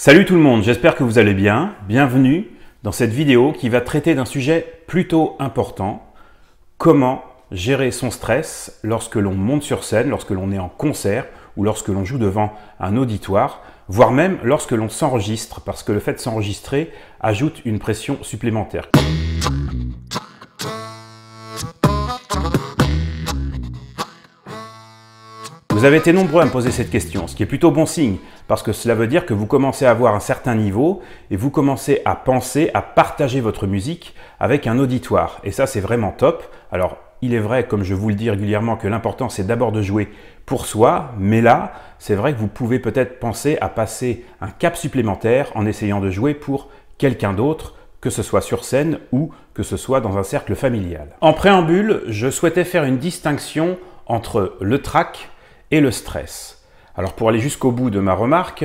Salut tout le monde, j'espère que vous allez bien. Bienvenue dans cette vidéo qui va traiter d'un sujet plutôt important, comment gérer son stress lorsque l'on monte sur scène, lorsque l'on est en concert ou lorsque l'on joue devant un auditoire, voire même lorsque l'on s'enregistre, parce que le fait de s'enregistrer ajoute une pression supplémentaire. Vous avez été nombreux à me poser cette question, ce qui est plutôt bon signe, parce que cela veut dire que vous commencez à avoir un certain niveau et vous commencez à penser, à partager votre musique avec un auditoire. Et ça, c'est vraiment top. Alors, il est vrai, comme je vous le dis régulièrement, que l'important c'est d'abord de jouer pour soi, mais là, c'est vrai que vous pouvez peut-être penser à passer un cap supplémentaire en essayant de jouer pour quelqu'un d'autre, que ce soit sur scène ou que ce soit dans un cercle familial. En préambule, je souhaitais faire une distinction entre le track et le stress. Alors pour aller jusqu'au bout de ma remarque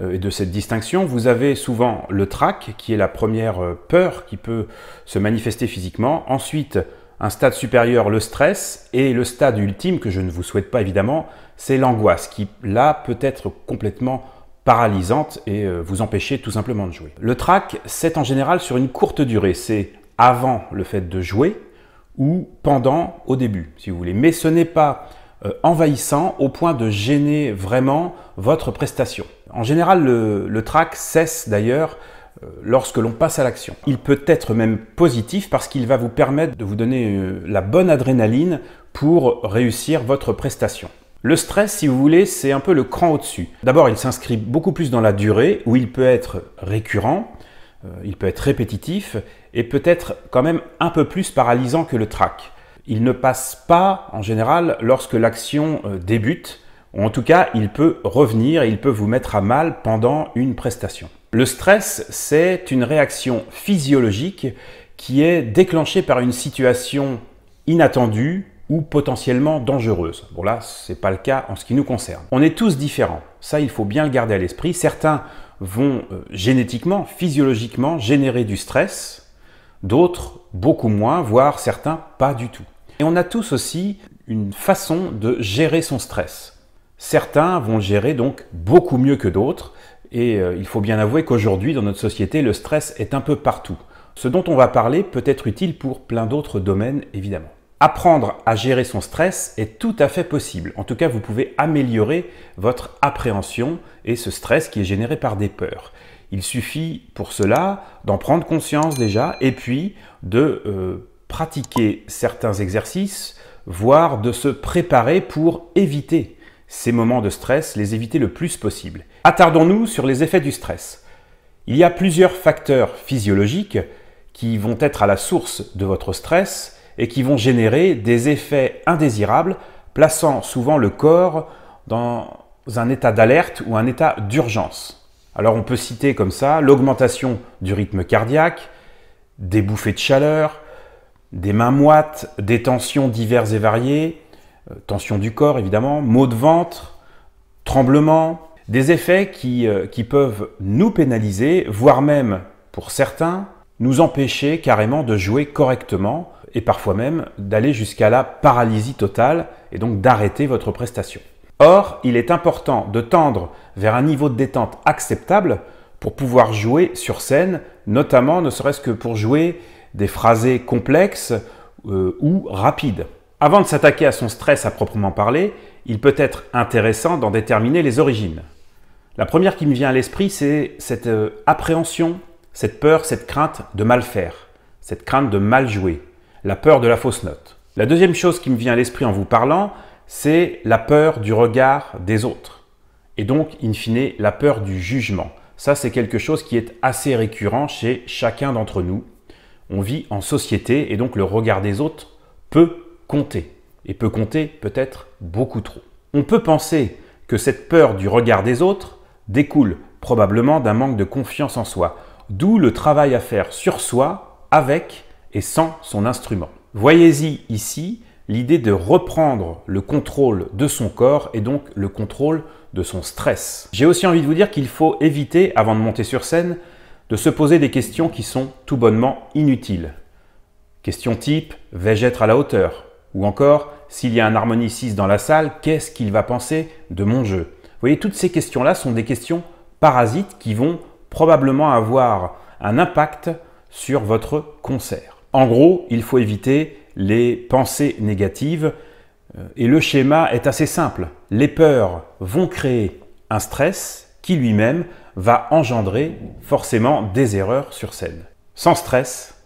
euh, et de cette distinction, vous avez souvent le trac, qui est la première euh, peur qui peut se manifester physiquement. Ensuite, un stade supérieur, le stress, et le stade ultime, que je ne vous souhaite pas évidemment, c'est l'angoisse, qui là peut être complètement paralysante et euh, vous empêcher tout simplement de jouer. Le trac, c'est en général sur une courte durée, c'est avant le fait de jouer ou pendant au début, si vous voulez. Mais ce n'est pas euh, envahissant au point de gêner vraiment votre prestation. En général, le, le trac cesse d'ailleurs euh, lorsque l'on passe à l'action. Il peut être même positif parce qu'il va vous permettre de vous donner euh, la bonne adrénaline pour réussir votre prestation. Le stress, si vous voulez, c'est un peu le cran au-dessus. D'abord, il s'inscrit beaucoup plus dans la durée où il peut être récurrent, il peut être répétitif et peut être quand même un peu plus paralysant que le trac il ne passe pas en général lorsque l'action euh, débute, ou en tout cas il peut revenir et il peut vous mettre à mal pendant une prestation. Le stress, c'est une réaction physiologique qui est déclenchée par une situation inattendue ou potentiellement dangereuse. Bon là, ce n'est pas le cas en ce qui nous concerne. On est tous différents, ça il faut bien le garder à l'esprit. Certains vont euh, génétiquement, physiologiquement générer du stress, d'autres beaucoup moins, voire certains pas du tout. Et on a tous aussi une façon de gérer son stress. Certains vont le gérer donc beaucoup mieux que d'autres, et euh, il faut bien avouer qu'aujourd'hui, dans notre société, le stress est un peu partout. Ce dont on va parler peut être utile pour plein d'autres domaines, évidemment. Apprendre à gérer son stress est tout à fait possible. En tout cas, vous pouvez améliorer votre appréhension et ce stress qui est généré par des peurs. Il suffit pour cela d'en prendre conscience déjà et puis de euh, pratiquer certains exercices, voire de se préparer pour éviter ces moments de stress, les éviter le plus possible. Attardons-nous sur les effets du stress. Il y a plusieurs facteurs physiologiques qui vont être à la source de votre stress et qui vont générer des effets indésirables, plaçant souvent le corps dans un état d'alerte ou un état d'urgence. Alors on peut citer comme ça l'augmentation du rythme cardiaque, des bouffées de chaleur, des mains moites, des tensions diverses et variées, euh, tensions tension du corps évidemment, maux de ventre, tremblements, des effets euh, qui peuvent nous pénaliser, voire même, pour certains, nous empêcher carrément de jouer correctement et parfois même d'aller jusqu'à la paralysie totale et donc d'arrêter votre prestation. Or, il est important de tendre vers un niveau de détente acceptable pour pouvoir jouer sur scène, notamment ne serait-ce que pour jouer des phrasés complexes euh, ou rapides. Avant de s'attaquer à son stress à proprement parler, il peut être intéressant d'en déterminer les origines. La première qui me vient à l'esprit, c'est cette euh, appréhension, cette peur, cette crainte de mal faire, cette crainte de mal jouer, la peur de la fausse note. La deuxième chose qui me vient à l'esprit en vous parlant, c'est la peur du regard des autres. Et donc, in fine, la peur du jugement. Ça, c'est quelque chose qui est assez récurrent chez chacun d'entre nous on vit en société et donc le regard des autres peut compter, et peut compter peut-être beaucoup trop. On peut penser que cette peur du regard des autres découle probablement d'un manque de confiance en soi, d'où le travail à faire sur soi, avec et sans son instrument. Voyez-y ici l'idée de reprendre le contrôle de son corps et donc le contrôle de son stress. J'ai aussi envie de vous dire qu'il faut éviter, avant de monter sur scène, de se poser des questions qui sont tout bonnement inutiles. Question type vais-je être à la hauteur Ou encore s'il y a un harmoniciste dans la salle, qu'est-ce qu'il va penser de mon jeu Vous voyez, toutes ces questions-là sont des questions parasites qui vont probablement avoir un impact sur votre concert. En gros, il faut éviter les pensées négatives euh, et le schéma est assez simple. Les peurs vont créer un stress qui lui-même va engendrer forcément des erreurs sur scène. Sans stress,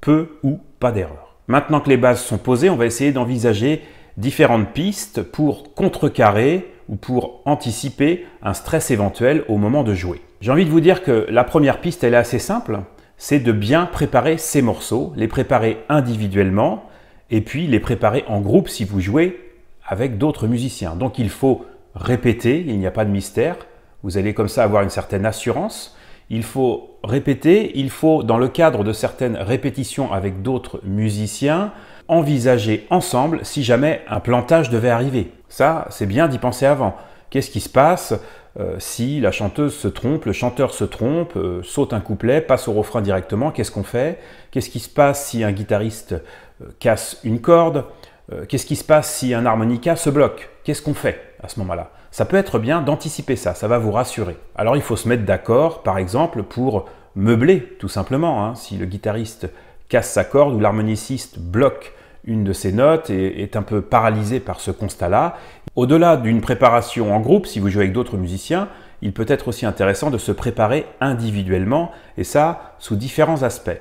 peu ou pas d'erreurs. Maintenant que les bases sont posées, on va essayer d'envisager différentes pistes pour contrecarrer ou pour anticiper un stress éventuel au moment de jouer. J'ai envie de vous dire que la première piste, elle est assez simple, c'est de bien préparer ces morceaux, les préparer individuellement et puis les préparer en groupe si vous jouez avec d'autres musiciens. Donc il faut répéter, il n'y a pas de mystère, vous allez comme ça avoir une certaine assurance. Il faut répéter, il faut, dans le cadre de certaines répétitions avec d'autres musiciens, envisager ensemble si jamais un plantage devait arriver. Ça, c'est bien d'y penser avant. Qu'est-ce qui se passe euh, si la chanteuse se trompe, le chanteur se trompe, euh, saute un couplet, passe au refrain directement, qu'est-ce qu'on fait Qu'est-ce qui se passe si un guitariste euh, casse une corde Qu'est-ce qui se passe si un harmonica se bloque Qu'est-ce qu'on fait à ce moment-là ça peut être bien d'anticiper ça, ça va vous rassurer. Alors il faut se mettre d'accord, par exemple, pour meubler, tout simplement. Hein. Si le guitariste casse sa corde ou l'harmoniciste bloque une de ses notes et est un peu paralysé par ce constat-là, au-delà d'une préparation en groupe, si vous jouez avec d'autres musiciens, il peut être aussi intéressant de se préparer individuellement, et ça sous différents aspects.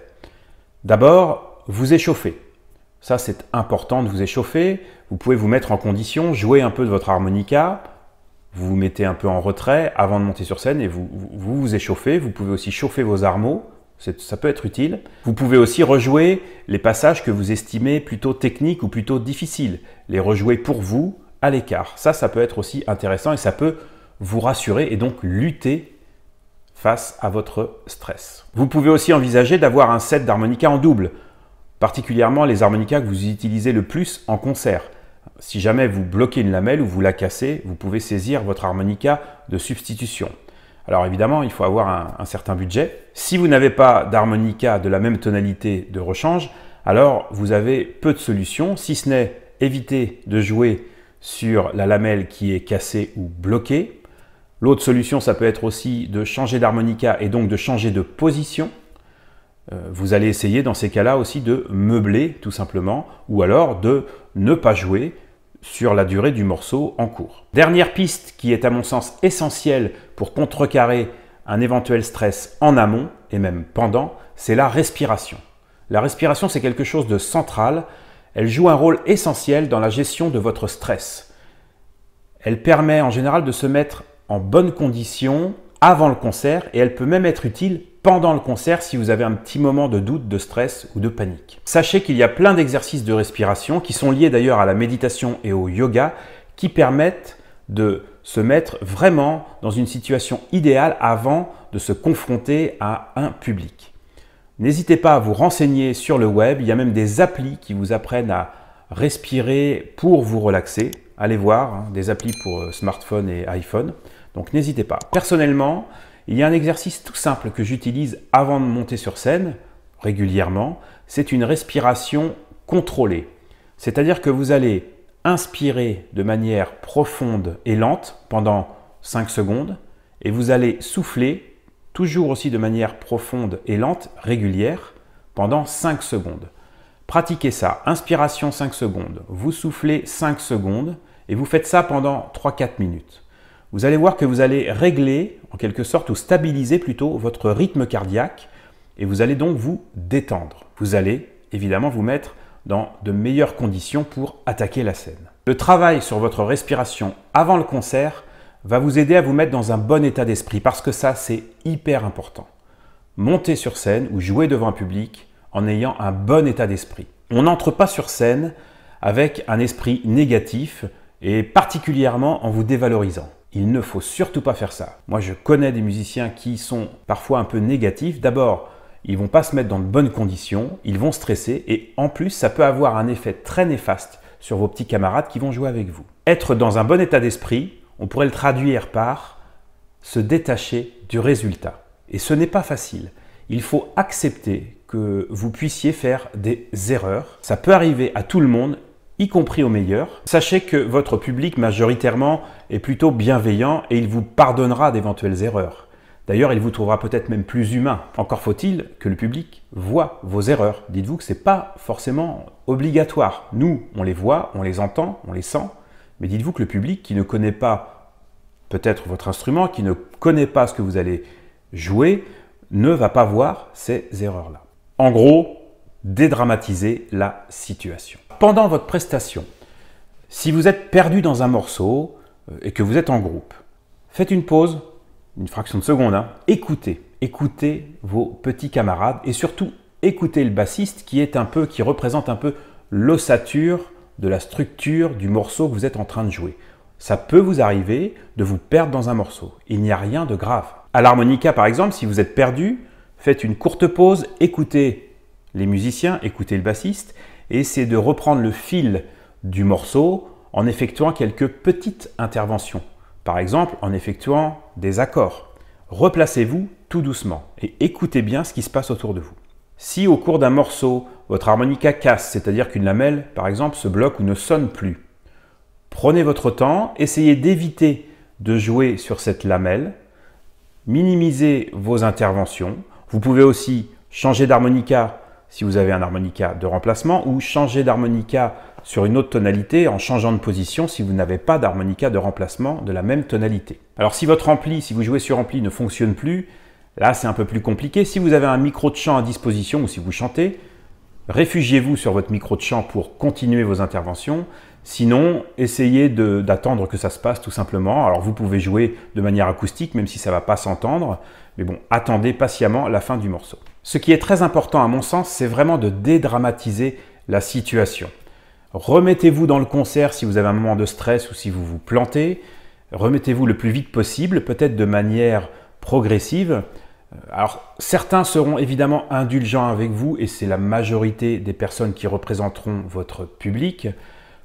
D'abord, vous échauffer. Ça, c'est important de vous échauffer. Vous pouvez vous mettre en condition, jouer un peu de votre harmonica, vous vous mettez un peu en retrait avant de monter sur scène et vous vous, échauffez. Vous pouvez aussi chauffer vos armeaux, ça peut être utile. Vous pouvez aussi rejouer les passages que vous estimez plutôt techniques ou plutôt difficiles, les rejouer pour vous à l'écart. Ça, ça peut être aussi intéressant et ça peut vous rassurer et donc lutter face à votre stress. Vous pouvez aussi envisager d'avoir un set d'harmonica en double, particulièrement les harmonicas que vous utilisez le plus en concert. Si jamais vous bloquez une lamelle ou vous la cassez, vous pouvez saisir votre harmonica de substitution. Alors évidemment, il faut avoir un, certain budget. Si vous n'avez pas d'harmonica de la même tonalité de rechange, alors vous avez peu de solutions, si ce n'est éviter de jouer sur la lamelle qui est cassée ou bloquée. L'autre solution, ça peut être aussi de changer d'harmonica et donc de changer de position. Euh, vous allez essayer dans ces cas-là aussi de meubler tout simplement, ou alors de ne pas jouer sur la durée du morceau en cours. Dernière piste qui est à mon sens essentielle pour contrecarrer un éventuel stress en amont et même pendant, c'est la respiration. La respiration, c'est quelque chose de central. Elle joue un rôle essentiel dans la gestion de votre stress. Elle permet en général de se mettre en bonne condition avant le concert et elle peut même être utile pendant le concert si vous avez un petit moment de doute, de stress ou de panique. Sachez qu'il y a plein d'exercices de respiration qui sont liés d'ailleurs à la méditation et au yoga qui permettent de se mettre vraiment dans une situation idéale avant de se confronter à un public. N'hésitez pas à vous renseigner sur le web, il y a même des applis qui vous apprennent à respirer pour vous relaxer. Allez voir, hein, des applis pour euh, smartphone et iPhone. Donc n'hésitez pas. Personnellement, il y a un exercice tout simple que j'utilise avant de monter sur scène régulièrement, c'est une respiration contrôlée. C'est-à-dire que vous allez inspirer de manière profonde et lente pendant 5 secondes et vous allez souffler toujours aussi de manière profonde et lente, régulière, pendant 5 secondes. Pratiquez ça, inspiration 5 secondes, vous soufflez 5 secondes et vous faites ça pendant 3-4 minutes vous allez voir que vous allez régler, en quelque sorte, ou stabiliser plutôt votre rythme cardiaque, et vous allez donc vous détendre. Vous allez évidemment vous mettre dans de meilleures conditions pour attaquer la scène. Le travail sur votre respiration avant le concert va vous aider à vous mettre dans un bon état d'esprit, parce que ça, c'est hyper important. Monter sur scène ou jouer devant un public en ayant un bon état d'esprit. On n'entre pas sur scène avec un esprit négatif et particulièrement en vous dévalorisant. Il ne faut surtout pas faire ça. Moi, je connais des musiciens qui sont parfois un peu négatifs. D'abord, ils vont pas se mettre dans de bonnes conditions, ils vont stresser et en plus, ça peut avoir un effet très néfaste sur vos petits camarades qui vont jouer avec vous. Être dans un bon état d'esprit, on pourrait le traduire par se détacher du résultat. Et ce n'est pas facile. Il faut accepter que vous puissiez faire des erreurs. Ça peut arriver à tout le monde y compris au meilleur, Sachez que votre public majoritairement est plutôt bienveillant et il vous pardonnera d'éventuelles erreurs. D'ailleurs, il vous trouvera peut-être même plus humain. Encore faut-il que le public voit vos erreurs. Dites-vous que ce n'est pas forcément obligatoire. Nous, on les voit, on les entend, on les sent, mais dites-vous que le public qui ne connaît pas peut-être votre instrument, qui ne connaît pas ce que vous allez jouer, ne va pas voir ces erreurs-là. En gros, dédramatiser la situation pendant votre prestation, si vous êtes perdu dans un morceau euh, et que vous êtes en groupe, faites une pause, une fraction de seconde, hein. écoutez, écoutez vos petits camarades et surtout écoutez le bassiste qui est un peu, qui représente un peu l'ossature de la structure du morceau que vous êtes en train de jouer. Ça peut vous arriver de vous perdre dans un morceau. Il n'y a rien de grave. À l'harmonica, par exemple, si vous êtes perdu, faites une courte pause, écoutez les musiciens, écoutez le bassiste Essayez c'est de reprendre le fil du morceau en effectuant quelques petites interventions, par exemple en effectuant des accords. Replacez-vous tout doucement et écoutez bien ce qui se passe autour de vous. Si au cours d'un morceau, votre harmonica casse, c'est-à-dire qu'une lamelle, par exemple, se bloque ou ne sonne plus, prenez votre temps, essayez d'éviter de jouer sur cette lamelle, minimisez vos interventions, vous pouvez aussi changer d'harmonica si vous avez un harmonica de remplacement, ou changer d'harmonica sur une autre tonalité en changeant de position si vous n'avez pas d'harmonica de remplacement de la même tonalité. Alors si votre ampli, si vous jouez sur ampli, ne fonctionne plus, là c'est un peu plus compliqué. Si vous avez un micro de chant à disposition ou si vous chantez, réfugiez-vous sur votre micro de chant pour continuer vos interventions. Sinon, essayez d'attendre que ça se passe tout simplement. Alors vous pouvez jouer de manière acoustique même si ça ne va pas s'entendre, mais bon, attendez patiemment la fin du morceau. Ce qui est très important à mon sens, c'est vraiment de dédramatiser la situation. Remettez-vous dans le concert si vous avez un moment de stress ou si vous vous plantez. Remettez-vous le plus vite possible, peut-être de manière progressive. Alors certains seront évidemment indulgents avec vous et c'est la majorité des personnes qui représenteront votre public.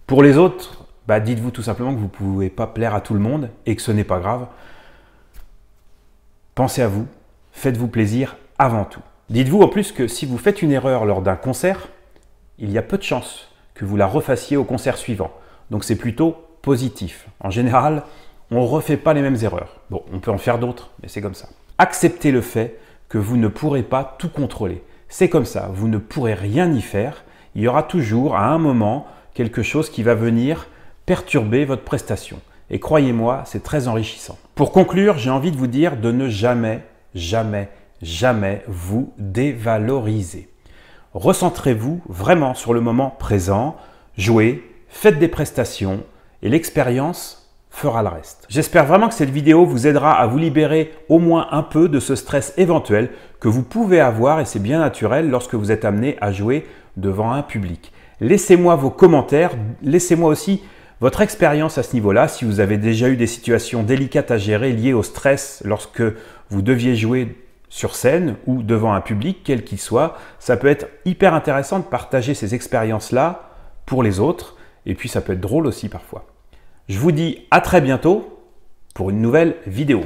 Pour les autres, bah, dites-vous tout simplement que vous ne pouvez pas plaire à tout le monde et que ce n'est pas grave. Pensez à vous, faites-vous plaisir avant tout. Dites-vous en plus que si vous faites une erreur lors d'un concert, il y a peu de chances que vous la refassiez au concert suivant. Donc c'est plutôt positif. En général, on ne refait pas les mêmes erreurs. Bon, on peut en faire d'autres, mais c'est comme ça. Acceptez le fait que vous ne pourrez pas tout contrôler. C'est comme ça, vous ne pourrez rien y faire. Il y aura toujours, à un moment, quelque chose qui va venir perturber votre prestation. Et croyez-moi, c'est très enrichissant. Pour conclure, j'ai envie de vous dire de ne jamais, jamais, jamais vous dévaloriser. Recentrez-vous vraiment sur le moment présent, jouez, faites des prestations et l'expérience fera le reste. J'espère vraiment que cette vidéo vous aidera à vous libérer au moins un peu de ce stress éventuel que vous pouvez avoir et c'est bien naturel lorsque vous êtes amené à jouer devant un public. Laissez-moi vos commentaires, laissez-moi aussi votre expérience à ce niveau-là, si vous avez déjà eu des situations délicates à gérer liées au stress lorsque vous deviez jouer sur scène ou devant un public, quel qu'il soit, ça peut être hyper intéressant de partager ces expériences-là pour les autres, et puis ça peut être drôle aussi parfois. Je vous dis à très bientôt pour une nouvelle vidéo.